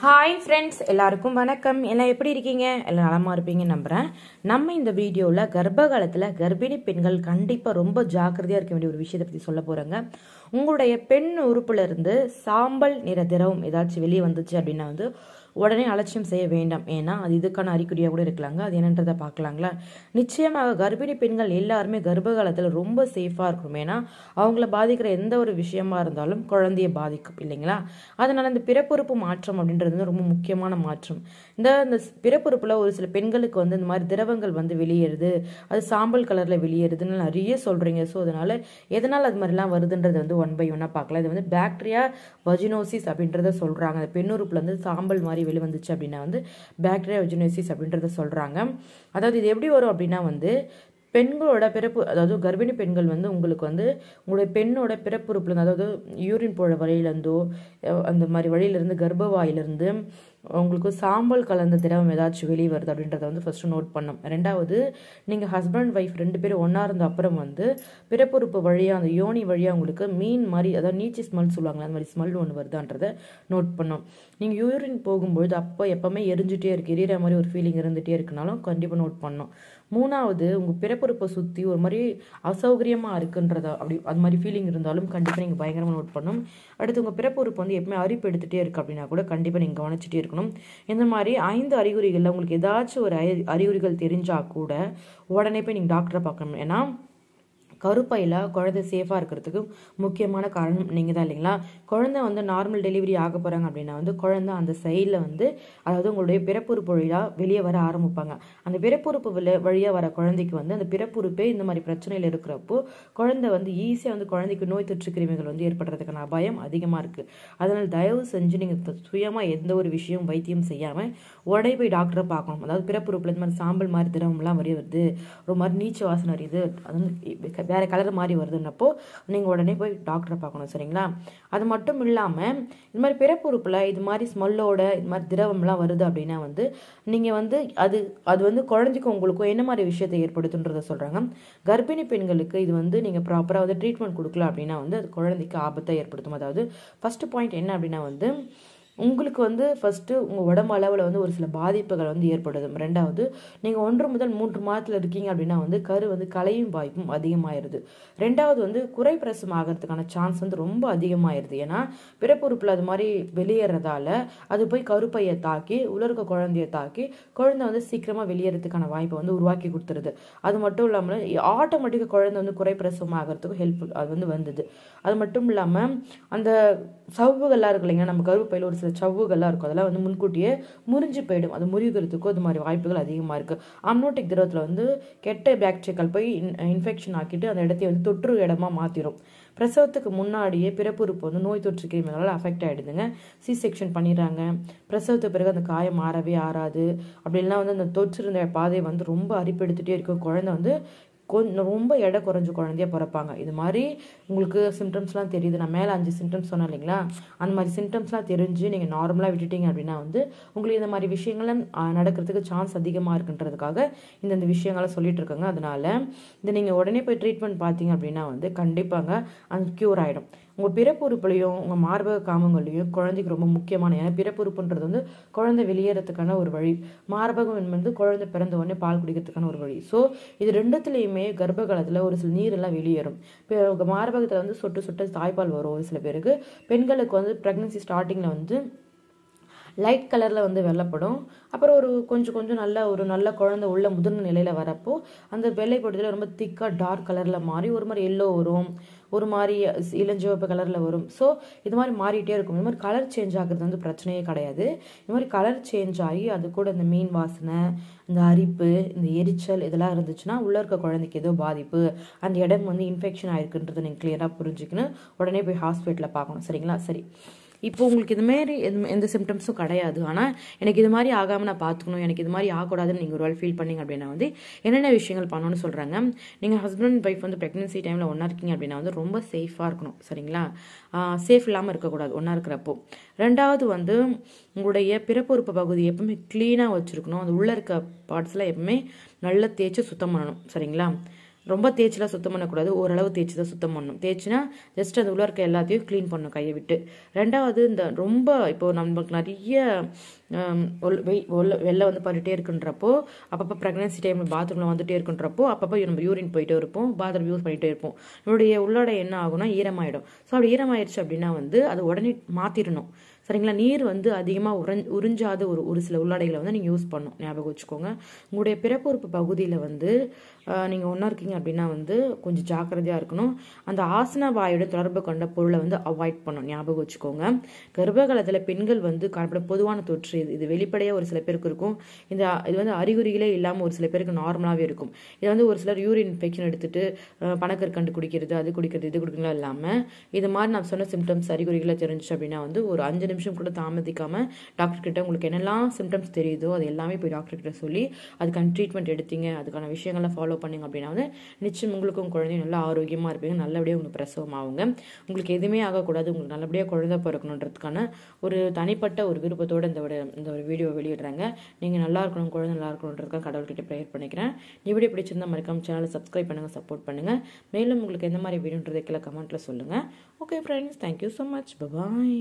hi friends எல்லாருக்கும் வணக்கம் எல்லாம் எப்படி இருக்கீங்க எல்லாம் நலமாக இருப்பீங்கன்னு நம்புகிறேன் நம்ம இந்த வீடியோவில் கர்ப்ப காலத்தில் கர்ப்பிணி பெண்கள் கண்டிப்பாக ரொம்ப ஜாக்கிரதையாக இருக்க வேண்டிய ஒரு விஷயத்தை பற்றி சொல்ல போகிறேங்க உங்களுடைய பெண் உறுப்பிலிருந்து சாம்பல் நிற திரவம் ஏதாச்சும் வெளியே வந்துச்சு அப்படின்னா வந்து உடனே அலட்சியம் செய்ய வேண்டாம் ஏன்னா அது இதுக்கான அறிகுறியாக கூட இருக்கலாங்க அது என்னன்றதை பார்க்கலாங்களா நிச்சயமாக கர்ப்பிணி பெண்கள் எல்லாருமே கர்ப்ப காலத்தில் ரொம்ப சேஃபாக இருக்கும் ஏன்னா அவங்கள பாதிக்கிற எந்த ஒரு விஷயமா இருந்தாலும் குழந்தைய பாதிக்கும் இல்லைங்களா அதனால் இந்த பிறப்புறுப்பு மாற்றம் அப்படின்றது ரொம்ப முக்கியமான மாற்றம் இந்த இந்த பிறப்புறுப்பில் ஒரு சில பெண்களுக்கு வந்து இந்த மாதிரி திரவங்கள் வந்து வெளியேறுது அது சாம்பல் கலரில் வெளியேறுதுன்னு நிறைய சொல்கிறீங்க ஸோ அதனால் எதனால் அது மாதிரிலாம் வருதுன்றது வந்து ஒன் பை ஒன்னாக பார்க்கலாம் இது வந்து பேக்டீரியா வஜினோசிஸ் அப்படின்றத சொல்கிறாங்க அந்த பெண்ணுறுப்பில் வந்து சாம்பல் மாதிரி வெளிவந்துச்சு அப்படின்னா வந்து பேக்டீரியா வெஜினோசிஸ் அப்படின்றத சொல்கிறாங்க அதாவது இது எப்படி வரும் அப்படின்னா வந்து பெண்களோட பிறப்பு அதாவது கர்ப்பிணி பெண்கள் வந்து உங்களுக்கு வந்து உங்களுடைய பெண்ணோட பிறப்புறுப்புலேருந்து அதாவது யூரின் போகிற வழியிலேருந்தோ அந்த மாதிரி வழியிலேருந்து கர்ப்பவாயிலிருந்து உங்களுக்கு சாம்பல் கலந்த திரவம் ஏதாச்சும் வெளியே வருது அப்படின்றத வந்து ஃபஸ்ட்டு நோட் பண்ணும் ரெண்டாவது நீங்கள் ஹஸ்பண்ட் ஒய்ஃப் ரெண்டு பேரும் ஒன்றா இருந்த அப்புறம் வந்து பிறப்புறுப்பு வழியாக அந்த யோனி வழியாக உங்களுக்கு மீன் மாதிரி அதாவது நீச்சி ஸ்மெல் சொல்லுவாங்களே அந்த மாதிரி ஸ்மெல் ஒன்று வருதான்றதை நோட் பண்ணும் நீங்கள் யூரின் போகும்பொழுது அப்போ எப்போவுமே எரிஞ்சுட்டே இருக்குது எரியற மாதிரி ஒரு ஃபீலிங் இருந்துகிட்டே இருக்குனாலும் கண்டிப்பாக நோட் பண்ணும் மூணாவது உங்கள் பிறப்புறுப்பை சுற்றி ஒரு மாதிரி அசௌகரியமாக இருக்குன்றதா அப்படி அது மாதிரி ஃபீலிங் இருந்தாலும் கண்டிப்பாக நீங்கள் பயங்கரமாக நோட் பண்ணும் அடுத்து உங்கள் பிறப்புறுப்பு வந்து எப்பவுமே அரிப்பு எடுத்துகிட்டே இருக்குது அப்படின்னா கூட கண்டிப்பாக நீங்கள் கவனிச்சிட்டே இருக்கணும் பார்க்கணும் இந்த மாதிரி ஐந்து அறிகுறிகளில் உங்களுக்கு ஏதாச்சும் ஒரு அறிகுறிகள் தெரிஞ்சால் கூட உடனே போய் நீங்கள் டாக்டரை பார்க்கணும் ஏன்னா கருப்பையில் குழந்தை சேஃபாக இருக்கிறதுக்கு முக்கியமான காரணம் நீங்கள் தான் இல்லைங்களா குழந்தை வந்து நார்மல் டெலிவரி ஆக போகிறாங்க அப்படின்னா வந்து குழந்தை அந்த சைடில் வந்து அதாவது உங்களுடைய பிறப்புறுப்பு வழியாக வெளியே வர ஆரம்பிப்பாங்க அந்த பிறப்புறுப்பு வழியாக வர குழந்தைக்கு வந்து அந்த பிறப்புறுப்பே இந்த மாதிரி பிரச்சனையில் இருக்கிறப்போ குழந்தை வந்து ஈஸியாக வந்து குழந்தைக்கு நோய் தொற்று கிருமிகள் வந்து ஏற்படுறதுக்கான அபாயம் அதிகமாக இருக்குது அதனால் தயவு செஞ்சு நீங்கள் சுயமாக எந்த ஒரு விஷயம் வைத்தியம் செய்யாமல் உடனே போய் டாக்டரை பார்க்கணும் அதாவது பிறப்புறுப்பில் இந்த மாதிரி சாம்பல் மாதிரி திரவம்லாம் வரைய வருது ஒரு மாதிரி நீச்சு வாசனை வருது அது வந்து வேறு கலர் மாதிரி வருதுன்னப்போ நீங்கள் உடனே போய் டாக்டரை பார்க்கணும் சரிங்களா அது மட்டும் இல்லாமல் இது மாதிரி பிறப்புறுப்பில் இது மாதிரி ஸ்மெல்லோட இது மாதிரி திரவம்லாம் வருது அப்படின்னா வந்து நீங்கள் வந்து அது அது வந்து குழந்தைக்கும் உங்களுக்கும் என்ன மாதிரி விஷயத்தை ஏற்படுத்துன்றத சொல்கிறாங்க கர்ப்பிணி பெண்களுக்கு இது வந்து நீங்கள் ப்ராப்பராக வந்து ட்ரீட்மெண்ட் கொடுக்கல அப்படின்னா வந்து அது குழந்தைக்கு ஆபத்தை ஏற்படுத்தும் அதாவது ஃபஸ்ட்டு பாயிண்ட் என்ன அப்படின்னா வந்து உங்களுக்கு வந்து ஃபஸ்ட்டு உங்கள் உடம்பு அளவில் வந்து ஒரு சில பாதிப்புகள் வந்து ஏற்படுது ரெண்டாவது நீங்கள் ஒன்று முதல் மூன்று மாதத்தில் இருக்கீங்க அப்படின்னா வந்து கரு வந்து கலையும் வாய்ப்பும் அதிகமாகிடுது ரெண்டாவது வந்து குறைப்பிரசம் ஆகிறதுக்கான சான்ஸ் வந்து ரொம்ப அதிகமாகிடுது ஏன்னா பிறப்புறுப்பில் அது மாதிரி வெளியேறதால அது போய் கருப்பையை தாக்கி உலருக்க குழந்தையை தாக்கி குழந்தை வந்து சீக்கிரமாக வெளியேறதுக்கான வாய்ப்பை வந்து உருவாக்கி கொடுத்துருது அது மட்டும் இல்லாமல் ஆட்டோமேட்டிக்காக குழந்தை வந்து குறைப்பிரசம் ஆகிறதுக்கும் ஹெல்ப் அது வந்து வந்தது அது மட்டும் இல்லாமல் அந்த சவுகள்லாம் இருக்கு இல்லைங்க நம்ம கருப்பையில் ஒரு சில சில சவ்வுகள்லாம் இருக்கும் அதெல்லாம் வந்து முன்கூட்டியே முறிஞ்சு போயிடும் அது முறிகிறதுக்கும் அது மாதிரி வாய்ப்புகள் அதிகமாக இருக்குது அம்னோட்டிக் திரவத்தில் வந்து கெட்ட பாக்டீரியாக்கள் போய் இன்ஃபெக்ஷன் ஆக்கிட்டு அந்த இடத்தையும் வந்து தொற்று இடமா மாற்றிடும் பிரசவத்துக்கு முன்னாடியே பிறப்புறுப்பு வந்து நோய் தொற்று கிருமிகளால் அஃபெக்ட் ஆகிடுதுங்க சி செக்ஷன் பண்ணிடுறாங்க பிரசவத்துக்கு பிறகு அந்த காயம் மாறவே ஆறாது அப்படின்லாம் வந்து அந்த தொற்று இருந்த பாதை வந்து ரொம்ப அரிப்பெடுத்துகிட்டே இருக்கும் குழந்தை வந்து கொஞ்சம் ரொம்ப எடை குறைஞ்ச குழந்தைய பிறப்பாங்க இது மாதிரி உங்களுக்கு சிம்டம்ஸ்லாம் தெரியுது நான் மேலே அஞ்சு சிம்டம்ஸ் சொன்னேன் இல்லைங்களா அந்த மாதிரி சிம்டம்ஸ்லாம் தெரிஞ்சு நீங்கள் நார்மலாக விட்டுட்டீங்க அப்படின்னா வந்து உங்களுக்கு இந்த மாதிரி விஷயங்கள்லாம் நடக்கிறதுக்கு சான்ஸ் அதிகமாக இருக்குன்றதுக்காக இந்த இந்த விஷயங்களை சொல்லிட்டு இருக்காங்க அதனால் இந்த நீங்கள் உடனே போய் ட்ரீட்மெண்ட் பார்த்தீங்க அப்படின்னா வந்து கண்டிப்பாங்க அது க்யூர் ஆகிடும் உங்கள் பிறப்புறுப்புலையும் உங்கள் மார்பக காமங்கள்லேயும் குழந்தைக்கு ரொம்ப முக்கியமான ஏன்னா பிறப்புறுப்புன்றது வந்து குழந்தை வெளியேறதுக்கான ஒரு வழி மார்பகம் என்பது குழந்தை பிறந்த உடனே பால் குடிக்கிறதுக்கான ஒரு வழி ஸோ இது ரெண்டுத்துலேயுமே கர்ப்ப காலத்தில் ஒரு சில நீரெல்லாம் வெளியேறும் இப்போ மார்பகத்தில் வந்து சொட்டு சொட்டு தாய்ப்பால் வரும் ஒரு சில பேருக்கு பெண்களுக்கு வந்து ப்ரெக்னன்சி ஸ்டார்டிங்கில் வந்து லைட் கலரில் வந்து வெள்ளைப்படும் அப்புறம் ஒரு கொஞ்சம் கொஞ்சம் நல்ல ஒரு நல்ல குழந்தை உள்ள முதிர்ந்த நிலையில் வரப்போ அந்த வெள்ளை பொடியில் ரொம்ப திக்காக டார்க் கலரில் மாறி ஒரு மாதிரி எல்லோ வரும் ஒரு மாதிரி இளஞ்சிவப்பு கலரில் வரும் ஸோ இது மாதிரி மாறிட்டே இருக்கும் இது மாதிரி கலர் சேஞ்ச் ஆகுறது வந்து பிரச்சனையே கிடையாது இது மாதிரி கலர் சேஞ்ச் ஆகி அது கூட இந்த மீன் வாசனை இந்த அரிப்பு இந்த எரிச்சல் இதெல்லாம் இருந்துச்சுன்னா உள்ளே இருக்க குழந்தைக்கு ஏதோ பாதிப்பு அந்த இடம் வந்து இன்ஃபெக்ஷன் ஆயிருக்குன்றதை நீங்கள் கிளியராக புரிஞ்சுக்கணும் உடனே போய் ஹாஸ்பிட்டலில் பார்க்கணும் சரிங்களா சரி இப்போ உங்களுக்கு இதுமாரி எது எந்த சிம்டம்ஸும் கிடையாது ஆனால் எனக்கு இது மாதிரி ஆகாமல் நான் பார்த்துக்கணும் எனக்கு இது மாதிரி ஆகக்கூடாதுன்னு நீங்கள் ஒரு வேலை ஃபீல் பண்ணிங்க அப்படின்னா வந்து என்னென்ன விஷயங்கள் பண்ணணும்னு சொல்கிறாங்க நீங்கள் ஹஸ்பண்ட் அண்ட் ஒய்ஃப் வந்து ப்ரெக்னென்சி டைமில் ஒன்றா இருக்கீங்க அப்படின்னா வந்து ரொம்ப சேஃபாக இருக்கணும் சரிங்களா சேஃப் இல்லாமல் இருக்கக்கூடாது ஒன்றா இருக்கிறப்போ ரெண்டாவது வந்து உங்களுடைய பிறப்புறுப்பு பகுதி எப்பவுமே க்ளீனாக வச்சுருக்கணும் அது உள்ளே இருக்க பார்ட்ஸ்லாம் எப்பவுமே நல்லா தேய்ச்சி சுத்தம் பண்ணணும் சரிங்களா ரொம்ப தேய்ச்சிலாம் சுத்தம் பண்ணக்கூடாது ஓரளவு தேய்ச்சி தான் சுத்தம் பண்ணணும் தேய்ச்சினா ஜஸ்ட் அந்த உள்ள இருக்க எல்லாத்தையும் க்ளீன் பண்ணும் கையை விட்டு ரெண்டாவது இந்த ரொம்ப இப்போ நம்மளுக்கு நிறைய வெளில வந்து பண்ணிகிட்டே இருக்குன்றப்போ அப்பப்போ ப்ரெக்னன்சி டைமில் பாத்ரூமில் வந்துகிட்டே இருக்குன்றப்போ அப்பப்போ நம்ம யூரின் போயிட்டே இருப்போம் பாத்ரூம் யூஸ் பண்ணிகிட்டே இருப்போம் நம்மளுடைய உள்ளோட என்ன ஆகும்னா ஈரமாயிடும் ஸோ அப்படி ஈரமாயிடுச்சு அப்படின்னா வந்து அது உடனே மாற்றிடணும் சரிங்களா நீர் வந்து அதிகமாக உறஞ் உறிஞ்சாத ஒரு ஒரு சில உள்ளாடைகளை வந்து நீங்கள் யூஸ் பண்ணணும் ஞாபகம் வச்சுக்கோங்க உங்களுடைய பிறப்புறுப்பு பகுதியில் வந்து நீங்கள் ஒன்றா இருக்கீங்க அப்படின்னா வந்து கொஞ்சம் ஜாக்கிரதையாக இருக்கணும் அந்த ஆசன வாயோட தொடர்பு கொண்ட பொருளை வந்து அவாய்ட் பண்ணும் ஞாபகம் வச்சுக்கோங்க கர்ப்ப காலத்தில் பெண்கள் வந்து காணப்பட பொதுவான தொற்று இது இது வெளிப்படையாக ஒரு சில பேருக்கு இருக்கும் இந்த இது வந்து அறிகுறிகளே இல்லாமல் ஒரு சில பேருக்கு நார்மலாகவே இருக்கும் இது வந்து ஒரு சிலர் யூரின் இன்ஃபெக்ஷன் எடுத்துகிட்டு பணக்கற்கண்டு குடிக்கிறது அது குடிக்கிறது இது குடிக்கிறதுலாம் இல்லாமல் இது மாதிரி நான் சொன்ன சிம்டம்ஸ் அறிகுறிகளை தெரிஞ்சிச்சு அப்படின்னா வந்து ஒரு அஞ்சு நிமிஷம் கூட தாமதிக்காமல் கிட்ட உங்களுக்கு என்னெல்லாம் சிம்டம்ஸ் தெரியுதோ அது எல்லாமே போய் டாக்டர்கிட்ட சொல்லி அதுக்கான ட்ரீட்மெண்ட் எடுத்தீங்க அதுக்கான விஷயங்களை ஃபாலோ பண்ணிங்க அப்படின்னா வந்து நிச்சயம் உங்களுக்கும் குழந்தையும் நல்லா ஆரோக்கியமாக இருப்பீங்க நல்லபடியாக உங்களுக்கு பிரசவம் ஆகுங்க உங்களுக்கு எதுவுமே ஆகக்கூடாது உங்களுக்கு நல்லபடியாக குழந்தை பிறக்கணுன்றதுக்கான ஒரு தனிப்பட்ட ஒரு விருப்பத்தோடு இந்த ஒரு இந்த ஒரு வீடியோ வெளியிடுறாங்க நீங்கள் நல்லா இருக்கணும் குழந்தை நல்லா இருக்கணுன்றதுக்காக கடவுள்கிட்ட ப்ரேயர் பண்ணிக்கிறேன் இப்படி பிடிச்சிருந்தா மறக்காம சேனலை சப்ஸ்கிரைப் பண்ணுங்கள் சப்போர்ட் பண்ணுங்கள் மேலும் உங்களுக்கு எந்த மாதிரி வீடியோன்றதை கீழே கமெண்ட்டில் சொல்லுங்கள் okay friends thank you so much bye bye